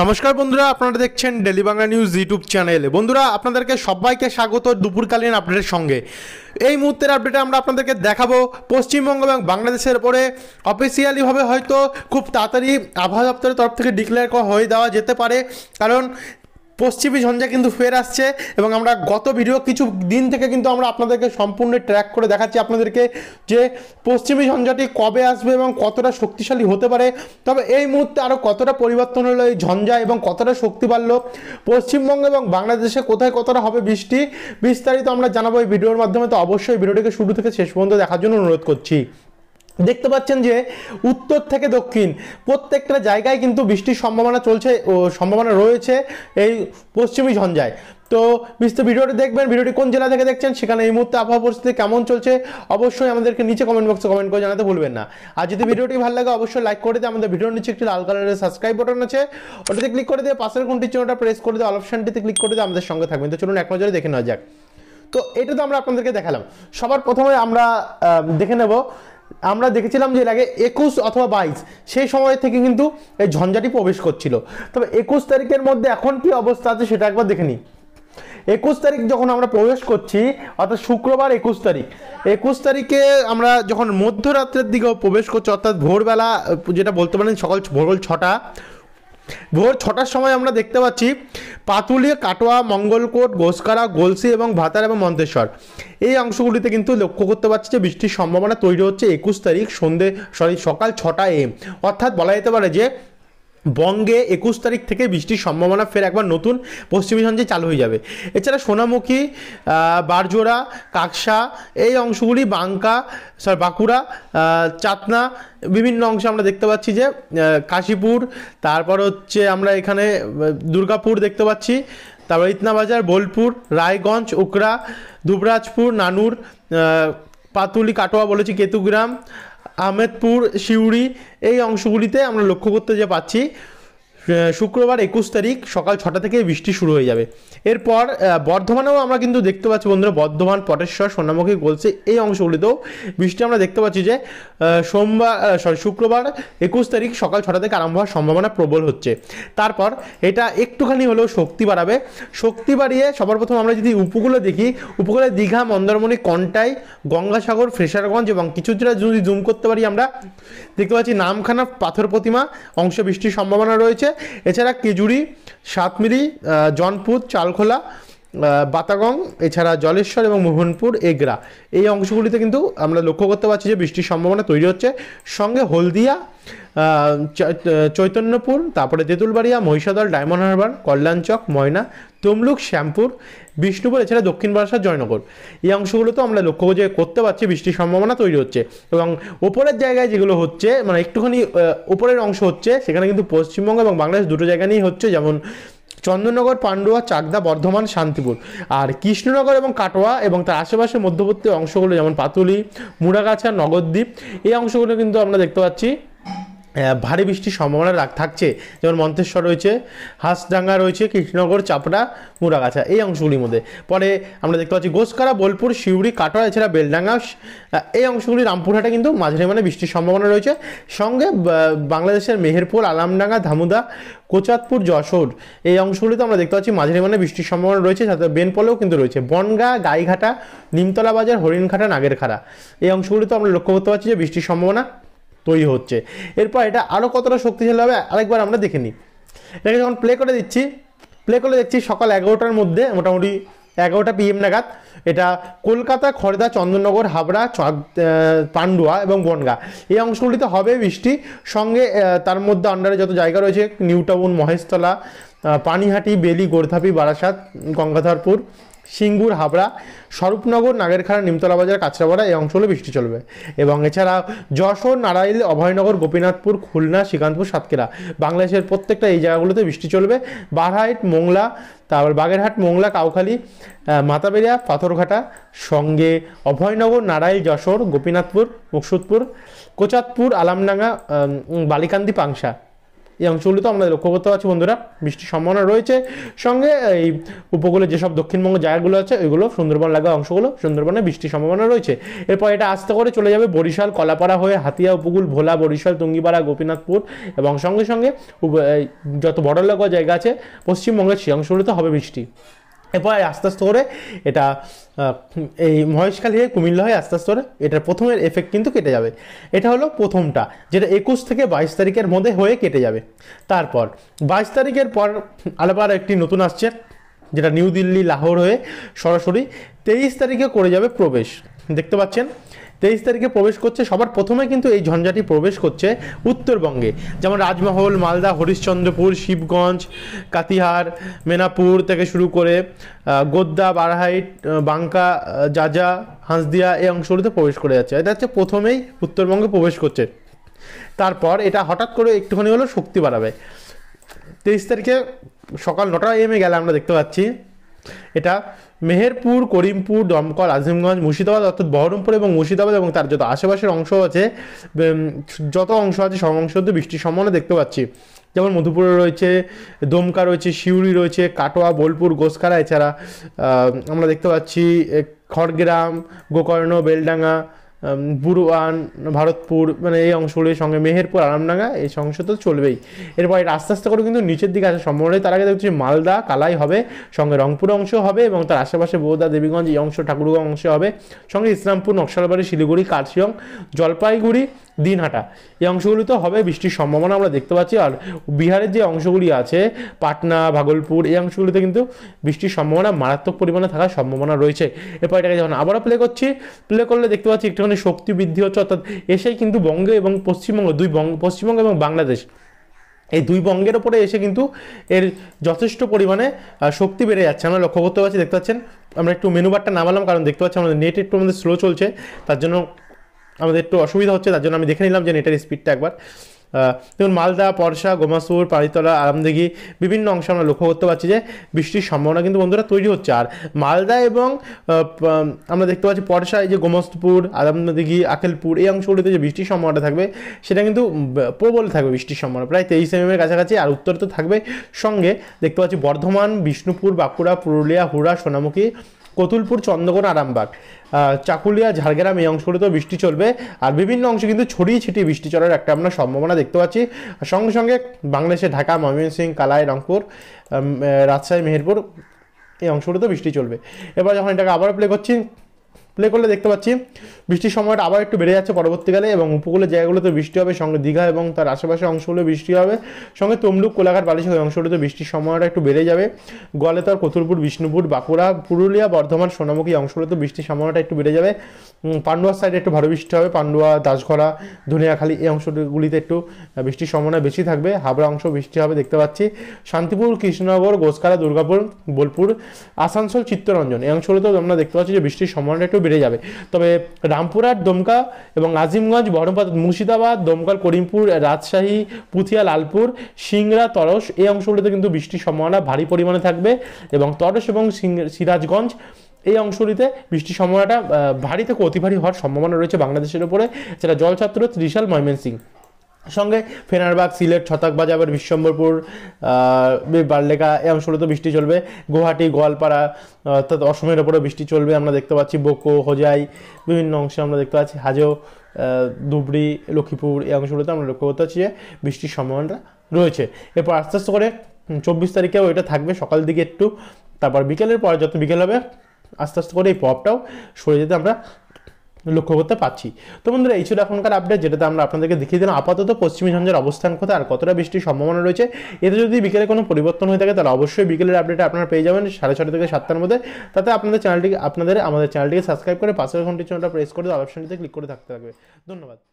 নমস্কার বন্ধুরা আপনারা দেখছেন ডেলি বাংলা নিউজ ইউটিউব চ্যানেলে বন্ধুরা আপনাদেরকে সবাইকে স্বাগত দুপুরকালীন আপডেটের সঙ্গে এই মুহূর্তের আপডেটে আমরা আপনাদেরকে দেখাবো পশ্চিমবঙ্গ এবং বাংলাদেশের পরে অফিসিয়ালিভাবে হয়তো খুব তাড়াতাড়ি আবহাওয়া দপ্তরের তরফ থেকে ডিক্লেয়ার হয়ে দেওয়া যেতে পারে কারণ পশ্চিমী ঝঞ্ঝা কিন্তু ফের আসছে এবং আমরা গত ভিডিও কিছু দিন থেকে কিন্তু আমরা আপনাদেরকে সম্পূর্ণ ট্র্যাক করে দেখাচ্ছি আপনাদেরকে যে পশ্চিমী ঝঞ্ঝাটি কবে আসবে এবং কতটা শক্তিশালী হতে পারে তবে এই মুহূর্তে আরও কতটা পরিবর্তন হলো এই ঝঞ্ঝা এবং কতটা শক্তি বাড়লো পশ্চিমবঙ্গ এবং বাংলাদেশে কোথায় কতটা হবে বৃষ্টি বিস্তারিত আমরা জানাবো এই ভিডিওর মাধ্যমে তো অবশ্যই ভিডিওটিকে শুরু থেকে শেষ পর্যন্ত দেখার জন্য অনুরোধ করছি দেখতে পাচ্ছেন যে উত্তর থেকে দক্ষিণ প্রত্যেকটা জায়গায় কিন্তু বৃষ্টির সম্ভাবনা চলছে ও সম্ভাবনা রয়েছে এই পশ্চিমী ঝঞ্ঝায় তো বিস্তারিত ভিডিওটি দেখবেন ভিডিওটি কোন জেলা থেকে দেখছেন সেখানে এই মুহূর্তে আবহাওয়া পরিস্থিতি কেমন চলছে অবশ্যই আমাদেরকে নিচে কমেন্ট বক্সে কমেন্ট করে জানাতে ভুলবেন না আর যদি ভিডিওটি ভালো লাগে অবশ্যই লাইক করে দিয়ে আমাদের ভিডিওর নিচে একটি লাল কালারের সাবস্ক্রাইব বাটন আছে ওটাতে ক্লিক করে দিয়ে পাশের কোনটি চিহ্নটা প্রেস করে দিয়ে অল অপশানটিতে ক্লিক করে দিয়ে আমাদের সঙ্গে থাকবেন তো চলুন এক নজরে দেখে নেওয়া যাক তো এটা তো আমরা আপনাদেরকে দেখালাম সবার প্রথমে আমরা দেখে নেব আমরা দেখেছিলাম যে এর আগে একুশ অথবা বাইশ সেই সময় থেকে কিন্তু এই ঝঞ্ঝাটি প্রবেশ করছিল তবে একুশ তারিখের মধ্যে এখন কি অবস্থা আছে সেটা একবার দেখে নিই একুশ তারিখ যখন আমরা প্রবেশ করছি অর্থাৎ শুক্রবার একুশ তারিখ একুশ তারিখে আমরা যখন মধ্যরাত্রের দিকে প্রবেশ করছি অর্থাৎ ভোরবেলা যেটা বলতে পারেন সকাল ভোর ছটা ভোর ছটার সময় আমরা দেখতে পাচ্ছি পাতুলিয়া কাটোয়া মঙ্গলকোট গোসকারা গোলসি এবং ভাতার এবং মন্তেশ্বর এই অংশগুলিতে কিন্তু লক্ষ্য করতে পারছি যে বৃষ্টির সম্ভাবনা তৈরি হচ্ছে একুশ তারিখ সন্ধে সরি সকাল ছটা এম অর্থাৎ বলা যেতে পারে যে বঙ্গে একুশ তারিখ থেকে বৃষ্টির সম্ভাবনা ফের একবার নতুন পশ্চিমী সঞ্চয় চালু হয়ে যাবে এছাড়া সোনামুখী বারজোড়া কাকসা এই অংশগুলি বাঙ্কা সরি বাঁকুড়া চাতনা বিভিন্ন অংশে আমরা দেখতে পাচ্ছি যে কাশীপুর তারপর হচ্ছে আমরা এখানে দুর্গাপুর দেখতে পাচ্ছি তারপর ইতনাবাজার বোলপুর রায়গঞ্জ উকড়া দুবরাজপুর নানুর পাতুলি কাটোয়া বলেছি কেতুগ্রাম আহমেদপুর সিউড়ি এই অংশগুলিতে আমরা লক্ষ্য করতে যে পাচ্ছি শুক্রবার একুশ তারিখ সকাল ছটা থেকে বৃষ্টি শুরু হয়ে যাবে এরপর বর্ধমানেও আমরা কিন্তু দেখতে পাচ্ছি বন্ধুরা বর্ধমান পটেশ্বর সোনামুখী গোলসে এই অংশগুলিতেও বৃষ্টি আমরা দেখতে পাচ্ছি যে সোমবার সরি শুক্রবার একুশ তারিখ সকাল ছটা থেকে আরম্ভ হওয়ার সম্ভাবনা প্রবল হচ্ছে তারপর এটা একটুখানি হলেও শক্তি বাড়াবে শক্তি বাড়িয়ে সবার প্রথম আমরা যদি উপকূলে দেখি উপকূলে দীঘা মন্দারমণি কন্টাই গঙ্গাসাগর ফ্রেশারগঞ্জ এবং কিছু জেলা যদি জুম করতে পারি আমরা দেখতে পাচ্ছি নামখানা পাথর প্রতিমা অংশ বৃষ্টির সম্ভাবনা রয়েছে এছাড়া কেজুরি সাতমিরি জনপুর চালখোলা বাতাগং এছাড়া জলেশ্বর এবং মোহনপুর এগরা এই অংশগুলিতে কিন্তু আমরা লক্ষ্য করতে পারছি যে বৃষ্টির সম্ভাবনা তৈরি হচ্ছে সঙ্গে হলদিয়া চৈতন্যপুর তারপরে তেঁতুলবাড়িয়া মহিষাদল ডায়মন্ড হারবার কল্যাণচক ময়না তমলুক শ্যামপুর বিষ্ণুপুর এছাড়া দক্ষিণ বারাসা জয়নগর এই অংশগুলো তো আমরা লক্ষ্য যে করতে পারছি বৃষ্টির সম্ভাবনা তৈরি হচ্ছে এবং ওপরের জায়গায় যেগুলো হচ্ছে মানে একটুখানি ওপরের অংশ হচ্ছে সেখানে কিন্তু পশ্চিমবঙ্গ এবং বাংলাদেশ দুটো জায়গা নিয়েই হচ্ছে যেমন চন্দননগর পান্ডুয়া চাকদা বর্ধমান শান্তিপুর আর কৃষ্ণনগর এবং কাটোয়া এবং তার আশেপাশের মধ্যবর্তী অংশগুলো যেমন পাতুলি মুড়াগাছা নগদ্বীপ এই অংশগুলো কিন্তু আমরা দেখতে পাচ্ছি ভারী বৃষ্টির সম্ভাবনা থাকছে যেমন মন্তেশ্বর রয়েছে হাঁসডাঙ্গা রয়েছে কৃষ্ণনগর চাপড়া মুড়াগাছা এই অংশগুলির মধ্যে পরে আমরা দেখতে পাচ্ছি গোসকারা বোলপুর শিউড়ি কাটোয়া এছাড়া বেলডাঙ্গা এই অংশগুলি রামপুরহাটে কিন্তু মাঝারি মানে বৃষ্টির সম্ভাবনা রয়েছে সঙ্গে বাংলাদেশের মেহেরপুর আলামডাঙ্গা ধামুদা কোচাতপুর যশোর এই অংশগুলিতে আমরা দেখতে পাচ্ছি মাঝারি মানে বৃষ্টির সম্ভাবনা রয়েছে সাথে বেনপলেও কিন্তু রয়েছে বনগা গাইঘাটা নিমতলা বাজার হরিণঘাটা নাগেরখাড়া এই অংশগুলিতে আমরা লক্ষ্য করতে পারছি যে বৃষ্টির সম্ভাবনা তৈরি হচ্ছে এরপর এটা আরও কতটা শক্তিশালী হবে আরেকবার আমরা দেখে নিই এটাকে যখন প্লে করে দিচ্ছি প্লে করে দেখছি সকাল এগারোটার মধ্যে মোটামুটি এগারোটা পিএম নাগাদ এটা কলকাতা খড়দা চন্দননগর হাবড়া পান্ডুয়া এবং বনগা এই অংশগুলিতে হবে বৃষ্টি সঙ্গে তার মধ্যে আন্ডারে যত জায়গা রয়েছে নিউ টাউন মহেশতলা পানিহাটি বেলি গোর্ধাপি বারাসাত গঙ্গাধরপুর সিঙ্গুর হাবড়া স্বরূপনগর নাগেরখাড়া নিমতলা বাজার কাছড়াপাড়া এই অংশগুলো বৃষ্টি চলবে এবং এছাড়া যশোর নারায়ণ অভয়নগর গোপীনাথপুর খুলনা শ্রীকান্তপুর সাতক্ষীরা বাংলাদেশের প্রত্যেকটা এই জায়গাগুলোতে বৃষ্টি চলবে বারহাইট মোংলা তারপর বাগেরহাট মোংলা কাউখালী মাতাবেরিয়া পাথরঘাটা সঙ্গে অভয়নগর নারাইল যশোর গোপীনাথপুর মুকসুদপুর কোচাতপুর আলামডাঙ্গা বালিকান্দি পাংশা এই অংশগুলিতে আমরা লক্ষ্য করতে পারছি বন্ধুরা বৃষ্টির সম্ভাবনা রয়েছে সঙ্গে এই উপকূলে যেসব দক্ষিণবঙ্গ জায়গাগুলো আছে ওইগুলো সুন্দরবন লাগা অংশগুলো সুন্দরবনে বৃষ্টির সম্ভাবনা রয়েছে এরপর এটা আস্তে করে চলে যাবে বরিশাল কলাপাড়া হয়ে হাতিয়া উপকূল ভোলা বরিশাল টুঙ্গিপাড়া গোপীনাথপুর এবং সঙ্গে সঙ্গে যত বড় লাগোয়া জায়গা আছে পশ্চিমবঙ্গের সেই অংশগুলিতে হবে বৃষ্টি এরপর আস্তে আস্তে করে এটা এই মহেশখালী হয়ে কুমিল্লা হয়ে আস্তে আস্তে করে এটার প্রথমের এফেক্ট কিন্তু কেটে যাবে এটা হলো প্রথমটা যেটা একুশ থেকে বাইশ তারিখের মধ্যে হয়ে কেটে যাবে তারপর বাইশ তারিখের পর আলাপার একটি নতুন আসছে যেটা নিউ দিল্লি লাহোর হয়ে সরাসরি তেইশ তারিখে করে যাবে প্রবেশ দেখতে পাচ্ছেন তেইশ তারিখে প্রবেশ করছে সবার প্রথমে কিন্তু এই ঝঞ্ঝাটি প্রবেশ করছে উত্তরবঙ্গে যেমন রাজমহল মালদা হরিশ্চন্দ্রপুর শিবগঞ্জ কাতিহার মেনাপুর থেকে শুরু করে গোদ্দা বারহাইট বাঙ্কা জাজা হাঁসদিয়া এই অংশগুলিতে প্রবেশ করে যাচ্ছে এটা হচ্ছে প্রথমেই উত্তরবঙ্গে প্রবেশ করছে তারপর এটা হঠাৎ করে একটুখানি হলেও শক্তি বাড়াবে তেইশ তারিখে সকাল নটা এমে গেলে আমরা দেখতে পাচ্ছি এটা মেহেরপুর করিমপুর দমকল আজিমগঞ্জ মুর্শিদাবাদ অর্থাৎ বহরমপুর এবং মুর্শিদাবাদ এবং তার যত আশেপাশের অংশ আছে যত অংশ আছে সব অংশ বৃষ্টির সম্ভাবনা দেখতে পাচ্ছি যেমন মধুপুরে রয়েছে দমকা রয়েছে শিউরি রয়েছে কাটোয়া বোলপুর গোসকারা এছাড়া আমরা দেখতে পাচ্ছি খড়গ্রাম গোকর্ণ বেলডাঙ্গা বুড়ুয়ান ভারতপুর মানে এই অংশগুলির সঙ্গে মেহেরপুর আরামডাঙ্গা এই অংশ তো চলবেই এরপর এটা আস্তে আস্তে করে কিন্তু নিচের দিকে আসা সম্ভব তার আগে দেখছি মালদা কালাই হবে সঙ্গে রংপুর অংশ হবে এবং তার আশেপাশে বৌদা দেবীগঞ্জ এই অংশ ঠাকুরগাঁও অংশে হবে সঙ্গে ইসলামপুর নকশালবাড়ি শিলিগুড়ি কার্শিয়ং জলপাইগুড়ি দিনহাটা এই অংশগুলি তো হবে বৃষ্টির সম্ভাবনা আমরা দেখতে পাচ্ছি আর বিহারের যে অংশগুলি আছে পাটনা ভাগলপুর এই অংশগুলিতে কিন্তু বৃষ্টির সম্ভাবনা মারাত্মক পরিমাণে থাকার সম্ভাবনা রয়েছে এরপর এটাকে যখন আবারও প্লে করছি প্লে করলে দেখতে পাচ্ছি একটু পরিমাণে শক্তি বৃদ্ধি হচ্ছে অর্থাৎ এসেই কিন্তু বঙ্গে এবং পশ্চিমবঙ্গ দুই বঙ্গ পশ্চিমবঙ্গ এবং বাংলাদেশ এই দুই বঙ্গের ওপরে এসে কিন্তু এর যথেষ্ট পরিমাণে শক্তি বেড়ে যাচ্ছে আমরা লক্ষ্য করতে পারছি দেখতে পাচ্ছেন আমরা একটু মেনু নামালাম কারণ দেখতে পাচ্ছি আমাদের নেট একটু আমাদের স্লো চলছে তার জন্য আমাদের একটু অসুবিধা হচ্ছে তার জন্য আমি দেখে নিলাম যে নেটের স্পিডটা একবার যেমন মালদা পরশা গোমাসুর পাড়িতলা আরামদিঘি বিভিন্ন অংশে আমরা লক্ষ্য করতে পারছি যে বৃষ্টির সম্ভাবনা কিন্তু বন্ধুরা তৈরি হচ্ছে আর মালদা এবং আমরা দেখতে পাচ্ছি পরশায় যে গোমস্তপুর আরামদিঘি আখেলপুর এই অংশগুলিতে যে বৃষ্টির সম্ভাবনাটা থাকবে সেটা কিন্তু প্রবল থাকবে বৃষ্টির সম্ভাবনা প্রায় তেইশ এমএমের কাছাকাছি আর উত্তর তো থাকবে সঙ্গে দেখতে পাচ্ছি বর্ধমান বিষ্ণুপুর বাঁকুড়া পুরুলিয়া হুড়া সোনামুখী কতুলপুর চন্দ্রকোনা আরামবাগ চাকুলিয়া ঝাড়গ্রাম এই তো বৃষ্টি চলবে আর বিভিন্ন অংশে কিন্তু ছড়িয়ে ছিটিয়ে বৃষ্টি চলার একটা আমরা সম্ভাবনা দেখতে পাচ্ছি সঙ্গে সঙ্গে বাংলাদেশে ঢাকা ময়মনসিংহ কালাই রংপুর রাজশাহী মেহেরপুর এই অংশগুলোতে বৃষ্টি চলবে এবার যখন এটাকে আবার প্লে করছি প্লে করলে দেখতে পাচ্ছি বৃষ্টির সময়টা আবার একটু বেড়ে যাচ্ছে পরবর্তীকালে এবং উপকূলের জায়গাগুলোতে বৃষ্টি হবে সঙ্গে দীঘা এবং তার আশেপাশে অংশগুলো বৃষ্টি হবে সঙ্গে তমলুক কোলাঘাট বালিশ ওই অংশগুলোতে বৃষ্টির সময়টা একটু বেড়ে যাবে গোয়ালেতর কতুলপুর বিষ্ণুপুর বাঁকুড়া পুরুলিয়া বর্ধমান সোনামুখী অংশগুলোতে বৃষ্টির সময়টা একটু বেড়ে যাবে পান্ডুয়ার সাইডে একটু ভারী বৃষ্টি হবে পান্ডুয়া দাসঘরা ধুনিয়াখালী এই অংশগুলিতে একটু বৃষ্টির সম্ভাবনা বেশি থাকবে হাবড়া অংশ বৃষ্টি হবে দেখতে পাচ্ছি শান্তিপুর কৃষ্ণনগর গোসকালা দুর্গাপুর বোলপুর আসানসোল চিত্তরঞ্জন এই অংশগুলোতেও আমরা দেখতে পাচ্ছি যে বৃষ্টির সম্ভাবনা একটু বেড়ে যাবে তবে রামপুরহাট দমকা এবং আজিমগঞ্জ বহরমপাত মুর্শিদাবাদ দমকাল করিমপুর রাজশাহী পুথিয়া লালপুর সিংড়া তরস এই অংশগুলিতে কিন্তু বৃষ্টির সম্ভাবনা ভারী পরিমাণে থাকবে এবং তরস এবং সিরাজগঞ্জ এই অংশটিতে বৃষ্টির সম্ভাবনাটা ভারী থেকে অতি ভারী হওয়ার সম্ভাবনা রয়েছে বাংলাদেশের উপরে যেটা জলছাত্র ত্রিশাল সিং সঙ্গে ফেনারবাগ সিলেট ছতাকবাজাবের বিশ্বম্বরপুর বারলেখা এই অংশগুলো তো বৃষ্টি চলবে গুয়াহাটি গোয়ালপাড়া অর্থাৎ অসমের ওপরে বৃষ্টি চলবে আমরা দেখতে পাচ্ছি বোকো হোজাই বিভিন্ন অংশে আমরা দেখতে পাচ্ছি হাজো ধুবড়ি লক্ষ্মীপুর এই অংশগুলোতে আমরা লক্ষ্য করতে পারছি যে বৃষ্টির সম্ভাবনাটা রয়েছে এরপর আস্তে আস্তে করে চব্বিশ তারিখেও এটা থাকবে সকাল দিকে একটু তারপর বিকেলের পর যত বিকেল হবে আস্তে আস্তে করে এই প্রভাবটাও সরে যেতে আমরা লক্ষ্য করতে পারছি তো বন্ধুরা এই ছিল এখনকার আপডেট যেটাতে আমরা আপনাদেরকে দেখিয়ে দিলাম আপাতত পশ্চিমী ঝঞ্ঝের অবস্থান কোথায় আর কতটা বৃষ্টির সম্ভাবনা রয়েছে এতে যদি বিকেলে কোনো পরিবর্তন হয়ে থাকে তাহলে অবশ্যই বিকেলের আপডেট আপনারা পেয়ে যাবেন সাড়ে ছটা থেকে সাতটার মধ্যে তাতে আপনাদের চ্যানেলটিকে আপনাদের আমাদের চ্যানেলটিকে সাবস্ক্রাইব করে পাশের ঘন্টির জন্য প্রেস করে অপশনটিতে ক্লিক করে থাকতে থাকবে ধন্যবাদ